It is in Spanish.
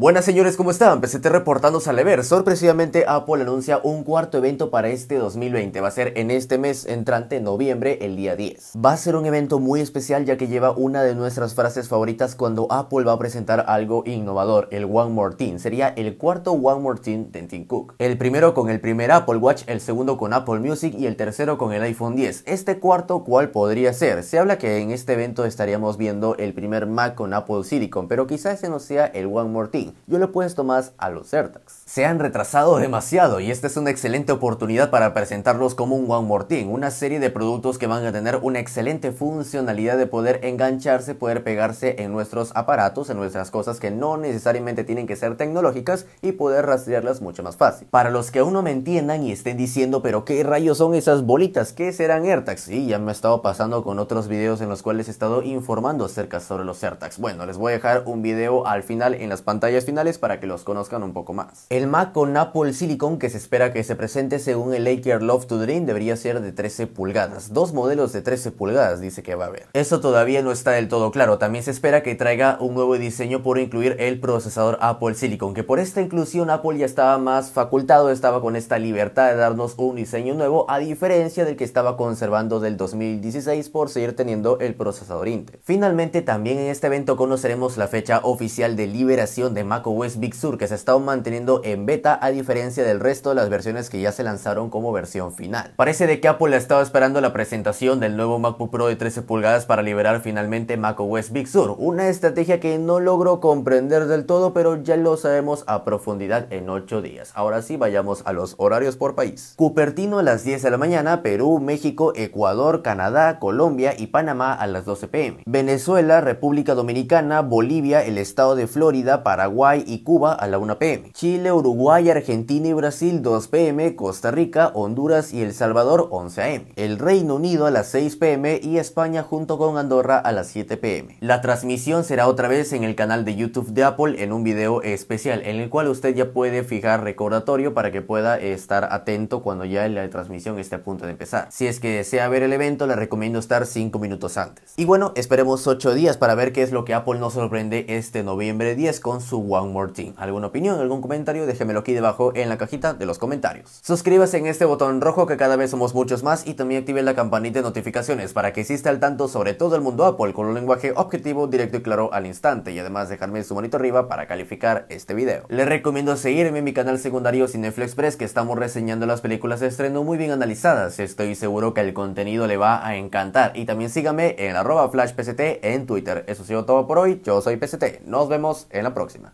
Buenas señores, ¿cómo están? Presente reportándose a ver. Sorpresivamente Apple anuncia un cuarto evento para este 2020. Va a ser en este mes entrante, noviembre, el día 10. Va a ser un evento muy especial ya que lleva una de nuestras frases favoritas cuando Apple va a presentar algo innovador, el One More Thing. Sería el cuarto One More Thing de Tim Cook. El primero con el primer Apple Watch, el segundo con Apple Music y el tercero con el iPhone 10. Este cuarto, ¿cuál podría ser? Se habla que en este evento estaríamos viendo el primer Mac con Apple Silicon, pero quizás ese no sea el One More Thing yo le he puesto más a los AirTags. Se han retrasado demasiado y esta es una excelente oportunidad para presentarlos como un One More una serie de productos que van a tener una excelente funcionalidad de poder engancharse, poder pegarse en nuestros aparatos, en nuestras cosas que no necesariamente tienen que ser tecnológicas y poder rastrearlas mucho más fácil. Para los que aún no me entiendan y estén diciendo, pero qué rayos son esas bolitas, qué serán AirTags? Sí, ya me he estado pasando con otros videos en los cuales he estado informando acerca sobre los AirTags. Bueno, les voy a dejar un video al final en las pantallas finales para que los conozcan un poco más. El Mac con Apple Silicon que se espera que se presente según el Laker Love to Dream debería ser de 13 pulgadas. Dos modelos de 13 pulgadas dice que va a haber. Eso todavía no está del todo claro. También se espera que traiga un nuevo diseño por incluir el procesador Apple Silicon, que por esta inclusión Apple ya estaba más facultado, estaba con esta libertad de darnos un diseño nuevo, a diferencia del que estaba conservando del 2016 por seguir teniendo el procesador Intel. Finalmente, también en este evento conoceremos la fecha oficial de liberación de macOS Big Sur que se ha estado manteniendo en beta a diferencia del resto de las versiones que ya se lanzaron como versión final. Parece de que Apple ha estado esperando la presentación del nuevo MacBook Pro de 13 pulgadas para liberar finalmente macOS Big Sur, una estrategia que no logró comprender del todo pero ya lo sabemos a profundidad en 8 días. Ahora sí vayamos a los horarios por país. Cupertino a las 10 de la mañana, Perú, México, Ecuador, Canadá, Colombia y Panamá a las 12 pm. Venezuela, República Dominicana, Bolivia, el estado de Florida, Paraguay, y Cuba a la 1 pm. Chile, Uruguay, Argentina y Brasil 2 pm, Costa Rica, Honduras y El Salvador 11 am. El Reino Unido a las 6 pm y España junto con Andorra a las 7 pm. La transmisión será otra vez en el canal de YouTube de Apple en un video especial en el cual usted ya puede fijar recordatorio para que pueda estar atento cuando ya la transmisión esté a punto de empezar. Si es que desea ver el evento le recomiendo estar 5 minutos antes. Y bueno, esperemos 8 días para ver qué es lo que Apple nos sorprende este noviembre 10 con su One More Team? ¿Alguna opinión, algún comentario? Déjemelo aquí debajo en la cajita de los comentarios. Suscríbase en este botón rojo que cada vez somos muchos más y también active la campanita de notificaciones para que exista al tanto sobre todo el mundo Apple con un lenguaje objetivo, directo y claro al instante y además dejarme su manito arriba para calificar este video. Les recomiendo seguirme en mi canal secundario Cineflex que estamos reseñando las películas de estreno muy bien analizadas. Estoy seguro que el contenido le va a encantar y también síganme en arroba flashpct en Twitter. Eso ha sido todo por hoy. Yo soy PCT. Nos vemos en la próxima.